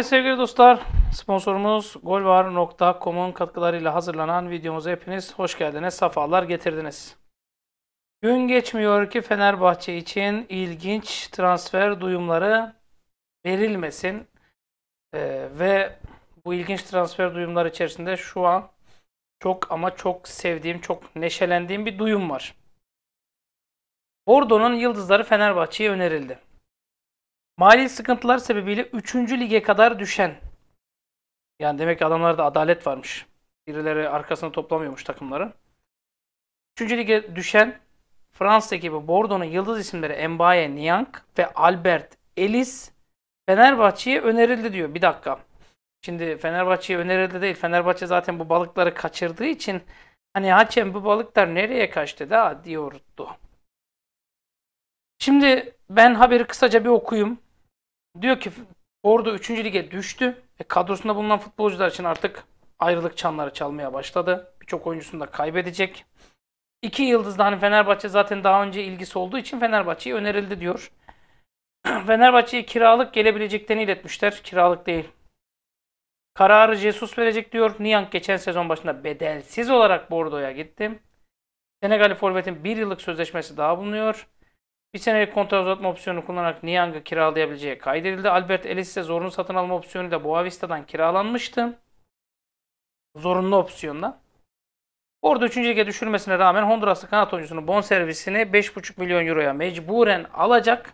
Evet sevgili dostlar, sponsorumuz golvar.com'un katkılarıyla hazırlanan videomuza hepiniz hoş geldiniz, sefalar getirdiniz. Gün geçmiyor ki Fenerbahçe için ilginç transfer duyumları verilmesin. Ee, ve bu ilginç transfer duyumları içerisinde şu an çok ama çok sevdiğim, çok neşelendiğim bir duyum var. Bordo'nun yıldızları Fenerbahçe'ye önerildi. Mali sıkıntılar sebebiyle 3. lige kadar düşen. Yani demek ki adamlarda adalet varmış. Birileri arkasını toplamıyormuş takımları. 3. lige düşen Fransa ekibi Bordeaux'un yıldız isimleri Mbaye Niang ve Albert Ellis Fenerbahçe'ye önerildi diyor. Bir dakika. Şimdi Fenerbahçe'ye önerildi değil. Fenerbahçe zaten bu balıkları kaçırdığı için hani Haçem bu balıklar nereye kaçtı da diyordu. Şimdi ben haberi kısaca bir okuyayım. Diyor ki Ordu 3. lige düştü ve kadrosunda bulunan futbolcular için artık ayrılık çanları çalmaya başladı. Birçok oyuncusunu da kaybedecek. İki yıldız da hani Fenerbahçe zaten daha önce ilgisi olduğu için Fenerbahçe'ye önerildi diyor. Fenerbahçe'ye kiralık gelebileceklerini iletmişler. Kiralık değil. Kararı Jesus verecek diyor. Niang geçen sezon başında bedelsiz olarak Bordo'ya gitti. Senegal'i forvetin bir yıllık sözleşmesi daha bulunuyor. Bir senelik kontrol uzatma opsiyonu kullanarak Niang'ı kiralayabileceği kaydedildi. Albert Ellis ise zorunlu satın alma opsiyonu da Boavista'dan kiralanmıştı. Zorunlu opsiyonla. Orada 3. lige düşürmesine rağmen Honduraslı kanat oyuncusunun bon servisini 5,5 milyon euroya mecburen alacak.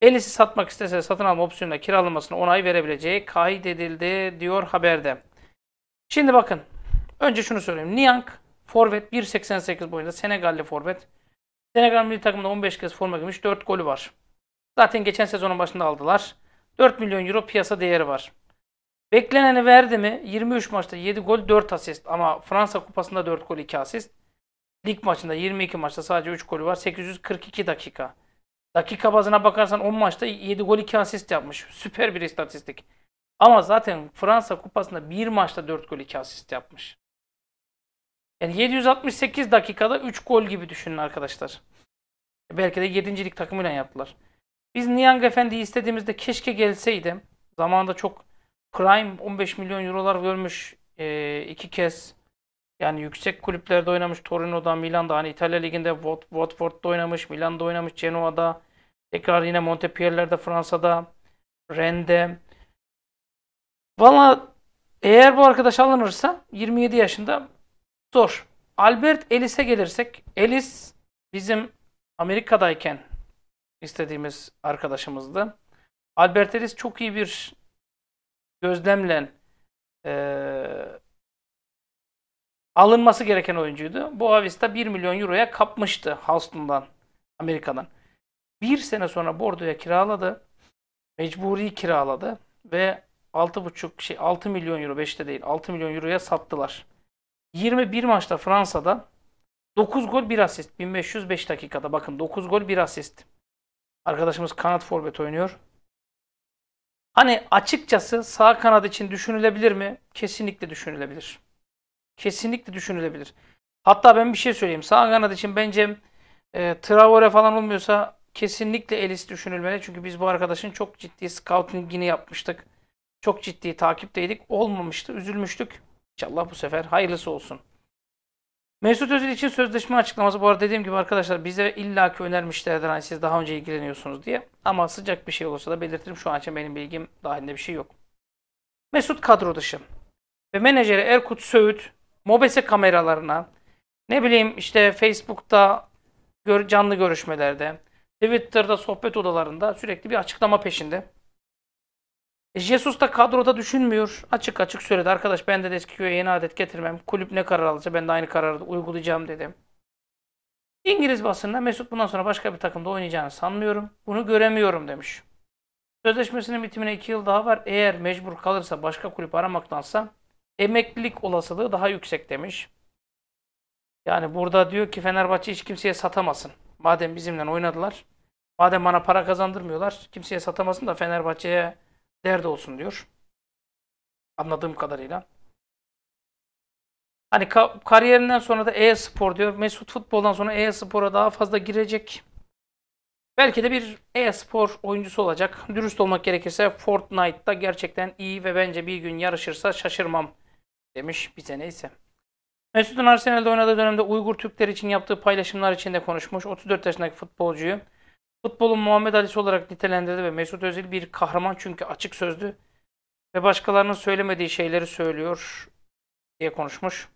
Ellis'i satmak istese satın alma opsiyonuna kiralanmasına onay verebileceği kaydedildi diyor haberde. Şimdi bakın. Önce şunu söyleyeyim. Niang forvet 1.88 boyunda Senegalli forvet. Senegal milli takımında 15 kez forma giymiş. 4 golü var. Zaten geçen sezonun başında aldılar. 4 milyon euro piyasa değeri var. Bekleneni verdi mi? 23 maçta 7 gol 4 asist. Ama Fransa kupasında 4 gol 2 asist. Lig maçında 22 maçta sadece 3 golü var. 842 dakika. Dakika bazına bakarsan 10 maçta 7 gol 2 asist yapmış. Süper bir istatistik. Ama zaten Fransa kupasında 1 maçta 4 gol 2 asist yapmış. Yani 768 dakikada 3 gol gibi düşünün arkadaşlar. Belki de 7. lig takımıyla yaptılar. Biz Niang Efendi istediğimizde keşke gelseydi. Zamanında çok prime 15 milyon eurolar görmüş e, iki kez. Yani yüksek kulüplerde oynamış Torino'da, Milan'da, hani İtalya Ligi'nde Wat Watford'da oynamış, Milan'da oynamış, Genoa'da, tekrar yine Montpellier'de, Fransa'da, Rennes'de. Valla eğer bu arkadaş alınırsa 27 yaşında zor. Albert Ellis'e gelirsek, Ellis bizim Amerika'dayken istediğimiz arkadaşımızdı. Albert Ellis çok iyi bir gözlemle e, alınması gereken oyuncuydu. Bu Avista 1 milyon euroya kapmıştı Houston'dan, Amerika'dan. Bir sene sonra Bordo'ya kiraladı. Mecburi kiraladı ve 6,5 şey 6 milyon euro 5'te değil 6 milyon euroya sattılar. 21 maçta Fransa'da 9 gol 1 asist. 1505 dakikada bakın 9 gol 1 asist. Arkadaşımız kanat forvet oynuyor. Hani açıkçası sağ kanat için düşünülebilir mi? Kesinlikle düşünülebilir. Kesinlikle düşünülebilir. Hatta ben bir şey söyleyeyim. Sağ kanat için bence e, Traore falan olmuyorsa kesinlikle Elis düşünülmeli. Çünkü biz bu arkadaşın çok ciddi scoutingini yapmıştık. Çok ciddi takipteydik. Olmamıştı. Üzülmüştük. İnşallah bu sefer hayırlısı olsun. Mesut Özil için sözleşme açıklaması bu arada dediğim gibi arkadaşlar bize illaki önermişlerdir hani siz daha önce ilgileniyorsunuz diye. Ama sıcak bir şey olursa da belirtirim şu an için benim bilgim dahilinde bir şey yok. Mesut kadro dışı ve menajeri Erkut Söğüt mobese kameralarına ne bileyim işte Facebook'ta gör, canlı görüşmelerde Twitter'da sohbet odalarında sürekli bir açıklama peşinde. E, Jesus da kadroda düşünmüyor. Açık açık söyledi. Arkadaş ben de Eskiköy'e yeni adet getirmem. Kulüp ne karar alırsa ben de aynı kararı uygulayacağım dedim. İngiliz basınına Mesut bundan sonra başka bir takımda oynayacağını sanmıyorum. Bunu göremiyorum demiş. Sözleşmesinin bitimine 2 yıl daha var. Eğer mecbur kalırsa başka kulüp aramaktansa emeklilik olasılığı daha yüksek demiş. Yani burada diyor ki Fenerbahçe hiç kimseye satamasın. Madem bizimle oynadılar. Madem bana para kazandırmıyorlar. Kimseye satamasın da Fenerbahçe'ye derde olsun diyor. Anladığım kadarıyla. Hani ka kariyerinden sonra da e-spor diyor. Mesut futboldan sonra e-spora daha fazla girecek. Belki de bir e-spor oyuncusu olacak. Dürüst olmak gerekirse Fortnite'da gerçekten iyi ve bence bir gün yarışırsa şaşırmam demiş bize neyse. Mesut'un Arsenal'de oynadığı dönemde Uygur Türkler için yaptığı paylaşımlar içinde konuşmuş. 34 yaşındaki futbolcuyu futbolun Muhammed Ali'si olarak nitelendirdi ve Mesut Özil bir kahraman çünkü açık sözlü ve başkalarının söylemediği şeyleri söylüyor diye konuşmuş.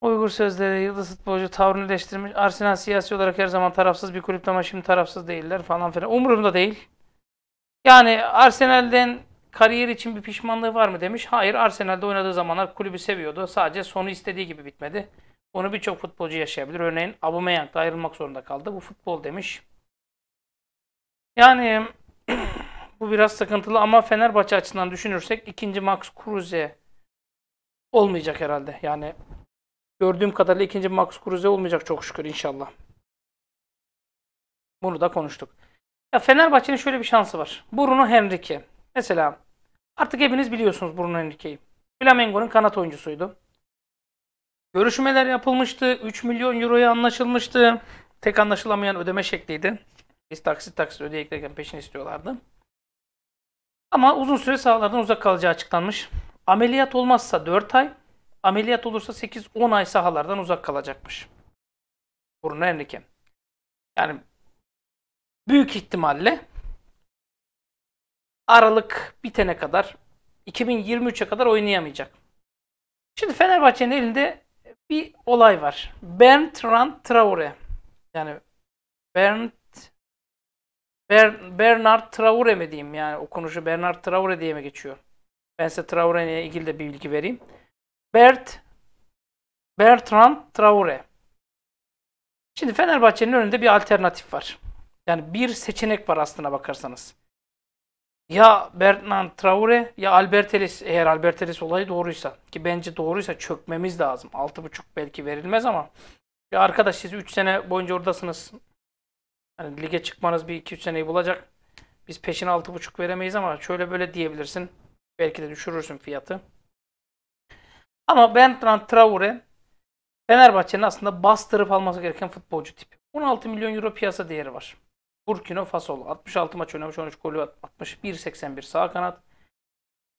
Uygur sözleri yıldız futbolcu tavrını eleştirmiş. Arsenal siyasi olarak her zaman tarafsız bir kulüp ama şimdi tarafsız değiller falan filan. Umurumda değil. Yani Arsenal'den kariyer için bir pişmanlığı var mı demiş. Hayır Arsenal'de oynadığı zamanlar kulübü seviyordu. Sadece sonu istediği gibi bitmedi. Bunu birçok futbolcu yaşayabilir. Örneğin Aubameyang da ayrılmak zorunda kaldı. Bu futbol demiş. Yani bu biraz sıkıntılı ama Fenerbahçe açısından düşünürsek ikinci Max Kruse olmayacak herhalde. Yani gördüğüm kadarıyla ikinci Max Kruse olmayacak çok şükür inşallah. Bunu da konuştuk. Ya Fenerbahçe'nin şöyle bir şansı var. Bruno Henrique. Mesela artık hepiniz biliyorsunuz Bruno Henrique'yi. Flamengo'nun kanat oyuncusuydu. Görüşmeler yapılmıştı. 3 milyon euroya anlaşılmıştı. Tek anlaşılamayan ödeme şekliydi. Biz taksit taksit ödeyeklerken peşin istiyorlardı. Ama uzun süre sahalardan uzak kalacağı açıklanmış. Ameliyat olmazsa 4 ay, ameliyat olursa 8-10 ay sahalardan uzak kalacakmış. Bruno Henrique. Yani büyük ihtimalle Aralık bitene kadar 2023'e kadar oynayamayacak. Şimdi Fenerbahçe'nin elinde bir olay var. Bertrand Traore. Yani Bernd Ber, Bernard Traore mi diyeyim yani okunuşu Bernard Traore diye mi geçiyor? Ben size Traore ile ilgili de bir bilgi vereyim. Bert Bertrand Traore. Şimdi Fenerbahçe'nin önünde bir alternatif var. Yani bir seçenek var aslına bakarsanız ya Bernard Traore ya Albert Albertelis eğer Albert Albertelis olayı doğruysa ki bence doğruysa çökmemiz lazım. 6.5 belki verilmez ama ya arkadaş siz 3 sene boyunca oradasınız. Yani lige çıkmanız bir 2-3 seneyi bulacak. Biz peşin 6.5 veremeyiz ama şöyle böyle diyebilirsin. Belki de düşürürsün fiyatı. Ama Bertrand Traore Fenerbahçe'nin aslında bastırıp alması gereken futbolcu tipi. 16 milyon euro piyasa değeri var. Burkino Faso 66 maç oynamış 13 golü atmış 1.81 sağ kanat.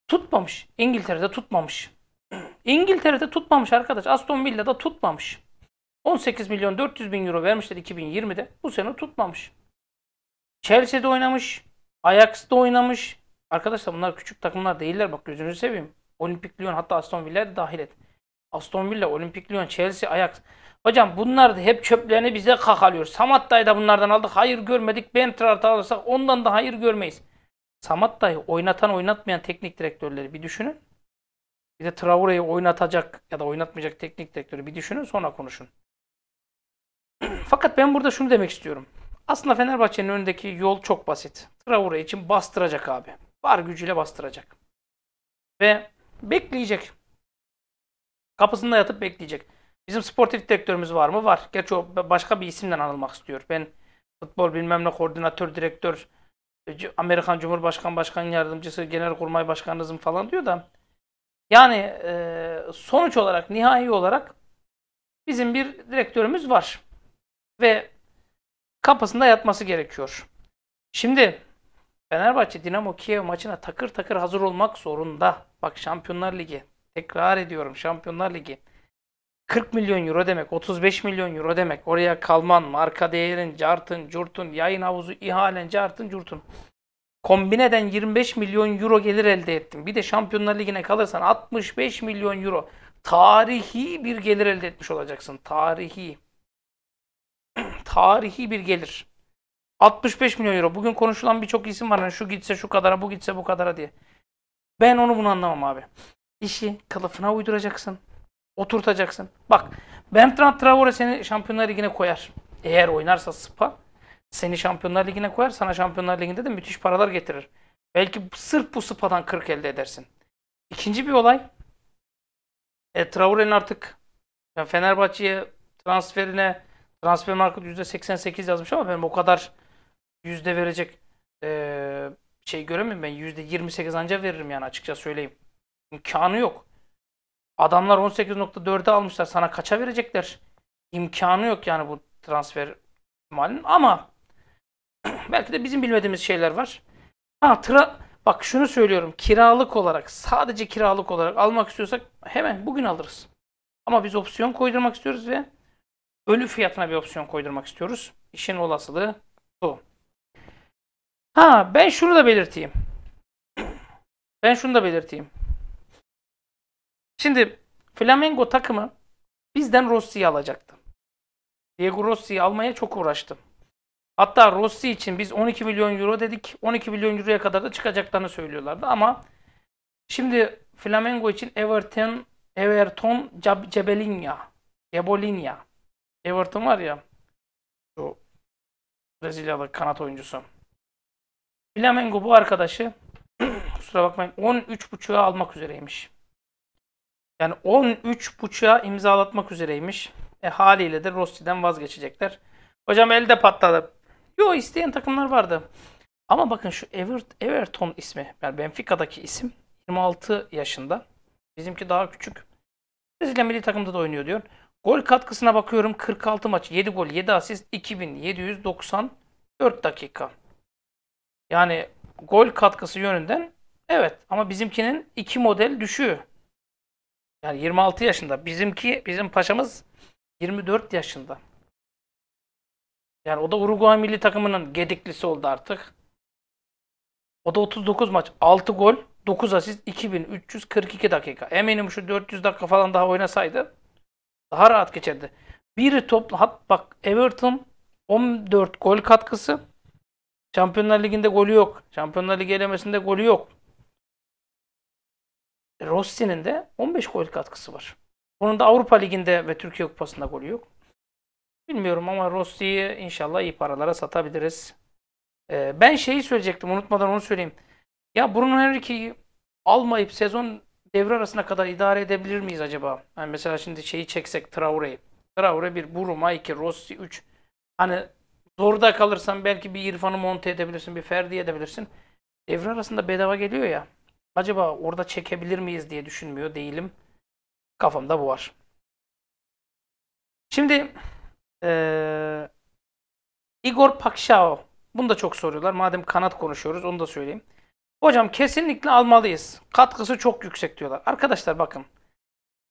Tutmamış. İngiltere'de tutmamış. İngiltere'de tutmamış arkadaş. Aston Villa'da tutmamış. 18 milyon 400 bin euro vermişler 2020'de. Bu sene tutmamış. Chelsea'de oynamış. Ajax'da oynamış. Arkadaşlar bunlar küçük takımlar değiller. Bak gözünüzü seveyim. Olimpik Lyon hatta Aston Villa'ya dahil et. Aston Villa, Olimpik Lyon, Chelsea, Ajax. Hocam bunlar da hep çöplerini bize kakalıyor. Samat da bunlardan aldık. Hayır görmedik. Ben Bentrart'ı alırsak ondan da hayır görmeyiz. Samat oynatan oynatmayan teknik direktörleri bir düşünün. Bir de Traore'yi oynatacak ya da oynatmayacak teknik direktörü bir düşünün sonra konuşun. Fakat ben burada şunu demek istiyorum. Aslında Fenerbahçe'nin önündeki yol çok basit. Traore için bastıracak abi. Var gücüyle bastıracak. Ve bekleyecek. Kapısında yatıp bekleyecek. Bizim sportif direktörümüz var mı? Var. Gerçi o başka bir isimden anılmak istiyor. Ben futbol bilmem ne koordinatör, direktör, e, Amerikan Cumhurbaşkanı Başkan Yardımcısı, Genelkurmay Başkanınızım falan diyor da. Yani e, sonuç olarak, nihai olarak bizim bir direktörümüz var. Ve kapısında yatması gerekiyor. Şimdi Fenerbahçe Dinamo Kiev maçına takır takır hazır olmak zorunda. Bak Şampiyonlar Ligi. Tekrar ediyorum Şampiyonlar Ligi. 40 milyon euro demek, 35 milyon euro demek. Oraya kalman, marka değerin, cartın, curtun, yayın havuzu, ihalen, cartın, curtun. Kombineden 25 milyon euro gelir elde ettim, Bir de Şampiyonlar Ligi'ne kalırsan 65 milyon euro. Tarihi bir gelir elde etmiş olacaksın. Tarihi. tarihi bir gelir. 65 milyon euro. Bugün konuşulan birçok isim var. Yani şu gitse şu kadara, bu gitse bu kadara diye. Ben onu bunu anlamam abi. İşi kılıfına uyduracaksın. Oturtacaksın. Bak Bertrand Traore seni Şampiyonlar Ligi'ne koyar. Eğer oynarsa Spa seni Şampiyonlar Ligi'ne koyar. Sana Şampiyonlar Ligi'nde de müthiş paralar getirir. Belki sırf bu Spa'dan 40 elde edersin. İkinci bir olay. E, Traore'nin artık yani Fenerbahçe'ye transferine transfer market %88 yazmış ama ben o kadar yüzde verecek e, şey göremiyorum ben. %28 ancak veririm yani açıkça söyleyeyim. İmkanı yok. Adamlar 18.4'e almışlar. Sana kaça verecekler? İmkanı yok yani bu transfer malinin. Ama belki de bizim bilmediğimiz şeyler var. Ha, tra Bak şunu söylüyorum. Kiralık olarak, sadece kiralık olarak almak istiyorsak hemen bugün alırız. Ama biz opsiyon koydurmak istiyoruz ve ölü fiyatına bir opsiyon koydurmak istiyoruz. İşin olasılığı bu. Ha ben şunu da belirteyim. Ben şunu da belirteyim. Şimdi Flamengo takımı bizden Rossi'yi alacaktı. Diego Rossi'yi almaya çok uğraştım. Hatta Rossi için biz 12 milyon euro dedik. 12 milyon euroya kadar da çıkacaklarını söylüyorlardı ama şimdi Flamengo için Everton Everton Cebelinya Cebolinha, Everton var ya şu Brezilyalı kanat oyuncusu. Flamengo bu arkadaşı kusura bakmayın 13.5'a almak üzereymiş. Yani 13.5'a imzalatmak üzereymiş. E haliyle de Rossi'den vazgeçecekler. Hocam elde patladı. Yo isteyen takımlar vardı. Ama bakın şu Evert, Everton ismi. Yani Benfica'daki isim 26 yaşında. Bizimki daha küçük. Brezilya milli takımda da oynuyor diyor. Gol katkısına bakıyorum 46 maç 7 gol 7 asist 2794 dakika. Yani gol katkısı yönünden evet ama bizimkinin 2 model düşüyor. Yani 26 yaşında. Bizimki, bizim paşamız 24 yaşında. Yani o da Uruguay milli takımının gediklisi oldu artık. O da 39 maç, 6 gol, 9 asist, 2342 dakika. Eminim şu 400 dakika falan daha oynasaydı daha rahat geçerdi. Bir topla hat bak Everton 14 gol katkısı. Şampiyonlar Ligi'nde golü yok. Şampiyonlar Ligi elemesinde golü yok. Rossi'nin de 15 gol katkısı var. Bunun da Avrupa Ligi'nde ve Türkiye Kupası'nda golü yok. Bilmiyorum ama Rossi'yi inşallah iyi paralara satabiliriz. Ee, ben şeyi söyleyecektim unutmadan onu söyleyeyim. Ya Bruno Henrique'yi almayıp sezon devre arasına kadar idare edebilir miyiz acaba? Yani mesela şimdi şeyi çeksek Traore'yi. Traore 1, Buruma 2, Rossi 3. Hani zorda kalırsan belki bir İrfan'ı monte edebilirsin, bir Ferdi edebilirsin. Devre arasında bedava geliyor ya. Acaba orada çekebilir miyiz diye düşünmüyor değilim. Kafamda bu var. Şimdi ee, Igor Pakshao. Bunu da çok soruyorlar. Madem kanat konuşuyoruz onu da söyleyeyim. Hocam kesinlikle almalıyız. Katkısı çok yüksek diyorlar. Arkadaşlar bakın.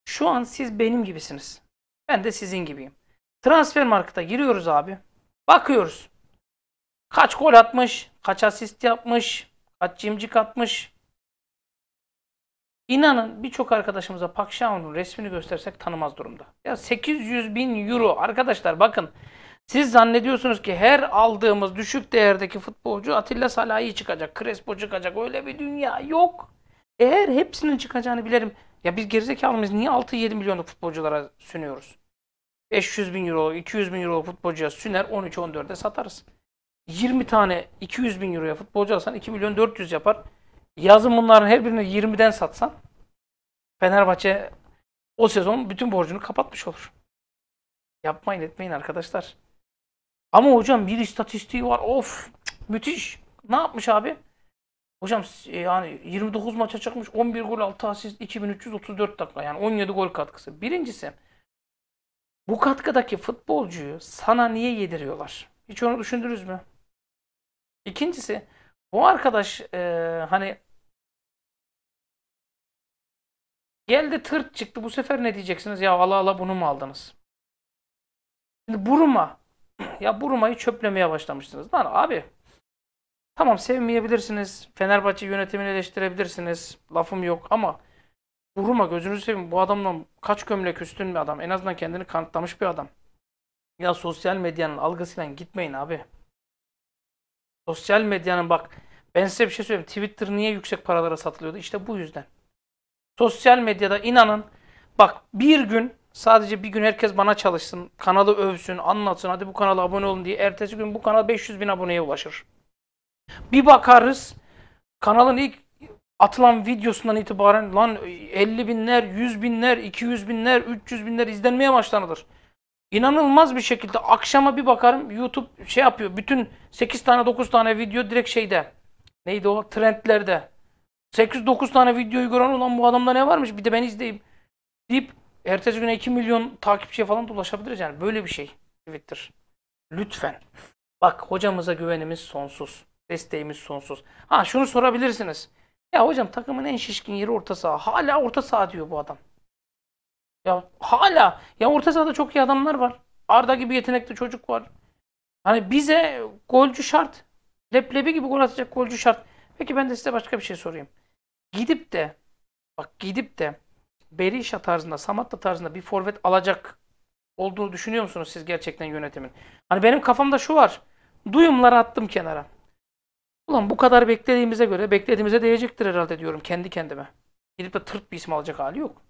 Şu an siz benim gibisiniz. Ben de sizin gibiyim. Transfer markete giriyoruz abi. Bakıyoruz. Kaç gol atmış, kaç asist yapmış, kaç cimcik atmış, İnanın birçok arkadaşımıza Park chan resmini göstersek tanımaz durumda. Ya 800 bin euro arkadaşlar bakın. Siz zannediyorsunuz ki her aldığımız düşük değerdeki futbolcu Atilla Salahi çıkacak, Crespo çıkacak. Öyle bir dünya yok. Eğer hepsinin çıkacağını bilirim. Ya biz gerizekalı mıyız? Niye 6-7 milyonluk futbolculara sünüyoruz? 500 bin euro, 200 bin euro futbolcuya süner 13-14'e satarız. 20 tane 200 bin euroya futbolcu alsan 2 milyon 400 yapar. Yazın bunların her birini 20'den satsan Fenerbahçe o sezon bütün borcunu kapatmış olur. Yapmayın etmeyin arkadaşlar. Ama hocam bir istatistiği var. Of müthiş. Ne yapmış abi? Hocam e, yani 29 maça çıkmış 11 gol 6 asist 2334 dakika yani 17 gol katkısı. Birincisi bu katkıdaki futbolcuyu sana niye yediriyorlar? Hiç onu düşündünüz mü? İkincisi bu arkadaş e, hani geldi tırt çıktı. Bu sefer ne diyeceksiniz? Ya ala ala bunu mu aldınız? Şimdi Buruma. ya Buruma'yı çöplemeye başlamıştınız. Lan abi tamam sevmeyebilirsiniz. Fenerbahçe yönetimini eleştirebilirsiniz. Lafım yok ama Buruma gözünüzü seveyim. Bu adamla kaç gömlek üstün bir adam. En azından kendini kanıtlamış bir adam. Ya sosyal medyanın algısıyla gitmeyin abi. Sosyal medyanın bak ben size bir şey söyleyeyim. Twitter niye yüksek paralara satılıyordu? İşte bu yüzden. Sosyal medyada inanın bak bir gün sadece bir gün herkes bana çalışsın, kanalı övsün, anlatsın, hadi bu kanala abone olun diye. Ertesi gün bu kanal 500 bin aboneye ulaşır. Bir bakarız kanalın ilk atılan videosundan itibaren lan 50 binler, 100 binler, 200 binler, 300 binler izlenmeye başlanılır. İnanılmaz bir şekilde akşama bir bakarım YouTube şey yapıyor. Bütün 8 tane 9 tane video direkt şeyde. Neydi o? Trendlerde. 8-9 tane videoyu gören olan bu adamda ne varmış bir de ben izleyeyim deyip ertesi güne 2 milyon takipçiye falan da ulaşabiliriz yani böyle bir şey Twitter. Lütfen. Bak hocamıza güvenimiz sonsuz. Desteğimiz sonsuz. Ha şunu sorabilirsiniz. Ya hocam takımın en şişkin yeri orta saha. Hala orta saha diyor bu adam. Ya hala ya orta sahada çok iyi adamlar var. Arda gibi yetenekli çocuk var. Hani bize golcü şart. Leblebi gibi gol atacak golcü şart. Peki ben de size başka bir şey sorayım. Gidip de bak gidip de Berisha tarzında, Samatta tarzında bir forvet alacak olduğunu düşünüyor musunuz siz gerçekten yönetimin? Hani benim kafamda şu var. Duyumları attım kenara. Ulan bu kadar beklediğimize göre beklediğimize değecektir herhalde diyorum kendi kendime. Gidip de tırt bir isim alacak hali yok.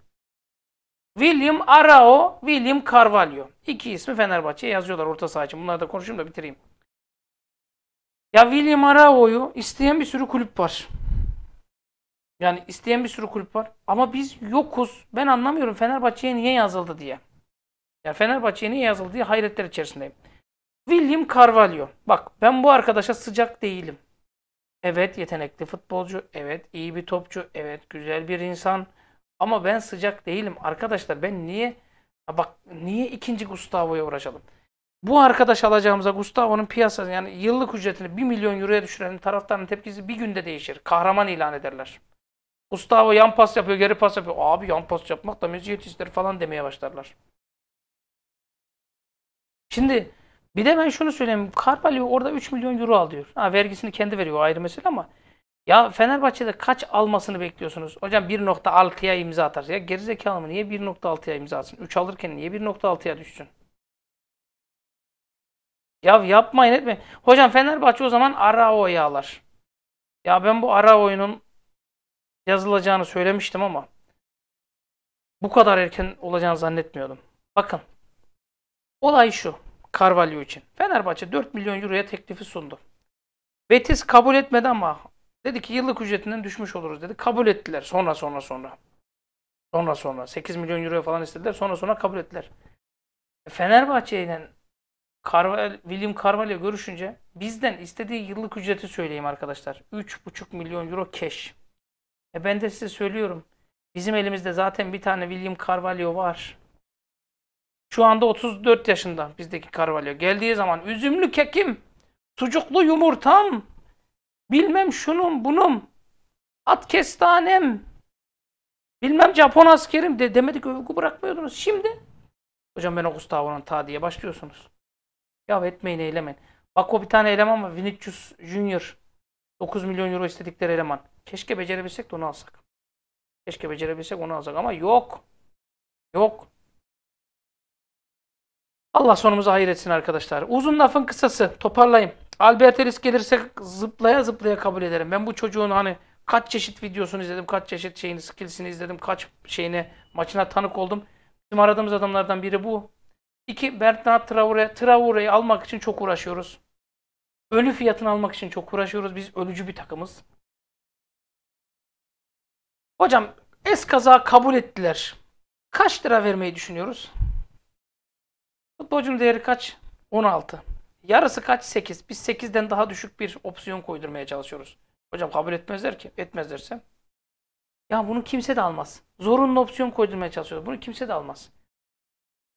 William Arao, William Carvalho. İki ismi Fenerbahçe'ye yazıyorlar orta saha için. Bunları da konuşayım da bitireyim. Ya William Arao'yu isteyen bir sürü kulüp var. Yani isteyen bir sürü kulüp var. Ama biz yokuz. Ben anlamıyorum Fenerbahçe'ye niye yazıldı diye. Ya Fenerbahçe'ye niye yazıldı diye hayretler içerisindeyim. William Carvalho. Bak ben bu arkadaşa sıcak değilim. Evet yetenekli futbolcu. Evet iyi bir topçu. Evet güzel bir insan. Ama ben sıcak değilim. Arkadaşlar ben niye bak niye ikinci Gustavo'ya uğraşalım? Bu arkadaş alacağımıza Gustavo'nun piyasası yani yıllık ücretini 1 milyon euroya düşürelim. Taraftarın tepkisi bir günde değişir. Kahraman ilan ederler. Gustavo yan pas yapıyor, geri pas yapıyor. Abi yan pas yapmak da meziyet ister falan demeye başlarlar. Şimdi bir de ben şunu söyleyeyim. Carvalho orada 3 milyon euro al diyor. Ha, vergisini kendi veriyor ayrı mesele ama ya Fenerbahçe'de kaç almasını bekliyorsunuz? Hocam 1.6'ya imza atar. Ya gerizekalı mı? Niye 1.6'ya imza atsın? 3 alırken niye 1.6'ya düşsün? Ya yapmayın etme. Hocam Fenerbahçe o zaman Arao'yu alır. Ya ben bu Arao'nun yazılacağını söylemiştim ama bu kadar erken olacağını zannetmiyordum. Bakın. Olay şu. Carvalho için. Fenerbahçe 4 milyon euroya teklifi sundu. Betis kabul etmedi ama Dedi ki yıllık ücretinden düşmüş oluruz dedi. Kabul ettiler sonra sonra sonra. Sonra sonra 8 milyon euro falan istediler sonra sonra kabul ettiler. E, Fenerbahçe ile Carval, William Carvalho görüşünce bizden istediği yıllık ücreti söyleyeyim arkadaşlar. 3,5 milyon euro keş. E ben de size söylüyorum. Bizim elimizde zaten bir tane William Carvalho var. Şu anda 34 yaşında bizdeki Carvalho. Geldiği zaman üzümlü kekim, sucuklu yumurtam, bilmem şunum bunum, at kestanem, bilmem Japon askerim de demedik övgü bırakmıyordunuz. Şimdi hocam ben Oğuz Tavun'un ta diye başlıyorsunuz. Ya etmeyin eylemeyin. Bak o bir tane eleman var. Vinicius Junior. 9 milyon euro istedikleri eleman. Keşke becerebilsek de onu alsak. Keşke becerebilsek onu alsak ama yok. Yok. Allah sonumuzu hayır etsin arkadaşlar. Uzun lafın kısası. Toparlayayım. Albertelis gelirse zıplaya zıplaya kabul ederim. Ben bu çocuğun hani kaç çeşit videosunu izledim, kaç çeşit şeyini, skillsini izledim, kaç şeyine, maçına tanık oldum. Bizim aradığımız adamlardan biri bu. İki, Bernard Traore. Traore'yi almak için çok uğraşıyoruz. Ölü fiyatını almak için çok uğraşıyoruz. Biz ölücü bir takımız. Hocam eskaza kabul ettiler. Kaç lira vermeyi düşünüyoruz? Futbolcunun değeri kaç? 16. Yarısı kaç? 8. Biz 8'den daha düşük bir opsiyon koydurmaya çalışıyoruz. Hocam kabul etmezler ki. Etmezlerse. Ya bunu kimse de almaz. Zorunlu opsiyon koydurmaya çalışıyoruz. Bunu kimse de almaz.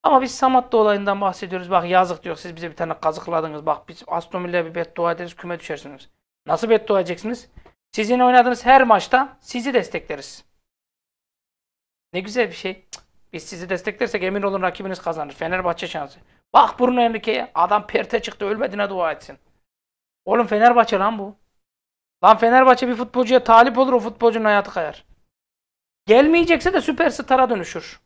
Ama biz Samat'ta olayından bahsediyoruz. Bak yazık diyor. Siz bize bir tane kazıkladınız. Bak biz astronomiyle bir beddua ederiz. Küme düşersiniz. Nasıl beddua edeceksiniz? Sizin oynadığınız her maçta sizi destekleriz. Ne güzel bir şey. Biz sizi desteklersek emin olun rakibiniz kazanır. Fenerbahçe şansı. Bak Bruno Enrique'ye. Adam perte çıktı ölmediğine dua etsin. Oğlum Fenerbahçe lan bu. Lan Fenerbahçe bir futbolcuya talip olur o futbolcunun hayatı kayar. Gelmeyecekse de süperstara dönüşür.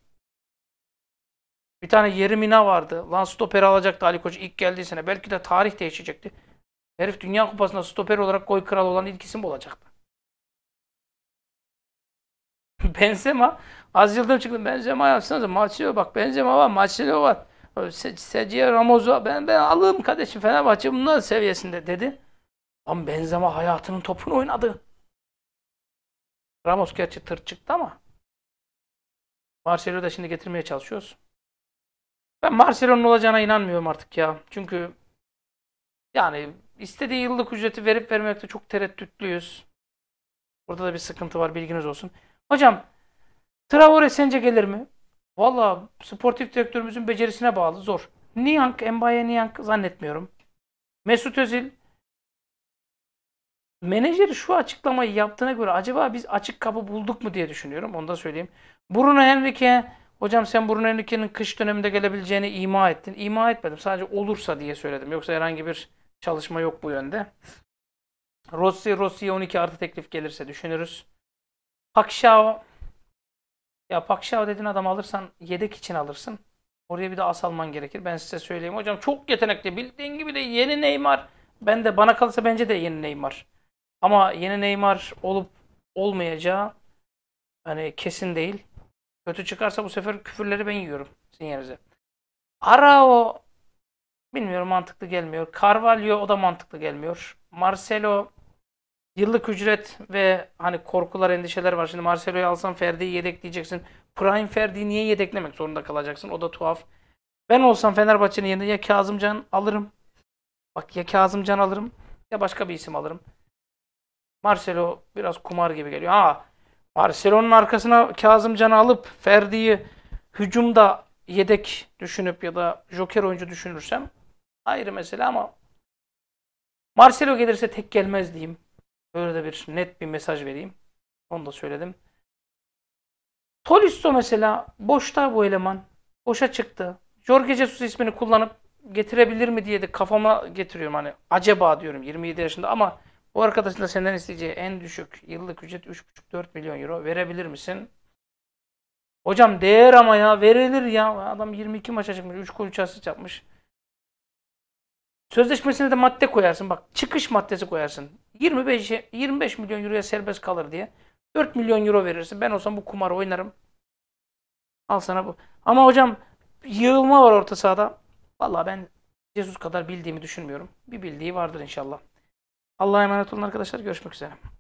Bir tane Yerimina vardı. Lan stoper alacaktı Ali Koç ilk geldiği sene. Belki de tarih değişecekti. Herif Dünya Kupası'nda stoper olarak koy kralı olan ilk isim olacaktı. Benzema. Az yıldım çıktı. Benzema yapsanız Maçıyor bak. Benzema var. Maçıyor var. Seciye Ramoz'a ben, ben alırım kardeşim Fenerbahçe bunlar seviyesinde dedi. Ama Benzema hayatının topunu oynadı. Ramos gerçi tır çıktı ama Marcelo'yu da şimdi getirmeye çalışıyoruz. Ben Marcelo'nun olacağına inanmıyorum artık ya. Çünkü yani istediği yıllık ücreti verip vermekte çok tereddütlüyüz. Burada da bir sıkıntı var bilginiz olsun. Hocam Traore sence gelir mi? Valla sportif direktörümüzün becerisine bağlı zor. Niyank, Mbaye Niyank zannetmiyorum. Mesut Özil menajeri şu açıklamayı yaptığına göre acaba biz açık kapı bulduk mu diye düşünüyorum. Onu da söyleyeyim. Bruno Henrique hocam sen Bruno Henrique'nin kış döneminde gelebileceğini ima ettin. İma etmedim. Sadece olursa diye söyledim. Yoksa herhangi bir çalışma yok bu yönde. Rossi, Rossi'ye 12 artı teklif gelirse düşünürüz. Pakşao ya Pakşao dediğin adam alırsan yedek için alırsın. Oraya bir de as alman gerekir. Ben size söyleyeyim. Hocam çok yetenekli. Bildiğin gibi de yeni Neymar. Ben de bana kalırsa bence de yeni Neymar. Ama yeni Neymar olup olmayacağı hani kesin değil. Kötü çıkarsa bu sefer küfürleri ben yiyorum sizin yerinize. Arao bilmiyorum mantıklı gelmiyor. Carvalho o da mantıklı gelmiyor. Marcelo Yıllık ücret ve hani korkular, endişeler var. Şimdi Marcelo'yu alsan Ferdi'yi yedekleyeceksin. Prime Ferdi'yi niye yedeklemek zorunda kalacaksın? O da tuhaf. Ben olsam Fenerbahçe'nin yerinde ya Kazımcan alırım. Bak ya Kazımcan alırım ya başka bir isim alırım. Marcelo biraz kumar gibi geliyor. Ha Marcelo'nun arkasına Kazımcan'ı alıp Ferdi'yi hücumda yedek düşünüp ya da joker oyuncu düşünürsem ayrı mesele ama Marcelo gelirse tek gelmez diyeyim. Böyle de bir net bir mesaj vereyim. Onu da söyledim. Tolisso mesela boşta bu eleman. Boşa çıktı. Jorge Jesus ismini kullanıp getirebilir mi diye de kafama getiriyorum. Hani acaba diyorum 27 yaşında ama o arkadaşın da senden isteyeceği en düşük yıllık ücret 3,5-4 milyon euro verebilir misin? Hocam değer ama ya verilir ya. Adam 22 maça çıkmış. 3 gol 3 asist yapmış. Sözleşmesine de madde koyarsın. Bak çıkış maddesi koyarsın. 25, 25 milyon euroya serbest kalır diye. 4 milyon euro verirsin. Ben olsam bu kumar oynarım. Al sana bu. Ama hocam yığılma var orta sahada. Valla ben Jesus kadar bildiğimi düşünmüyorum. Bir bildiği vardır inşallah. Allah'a emanet olun arkadaşlar. Görüşmek üzere.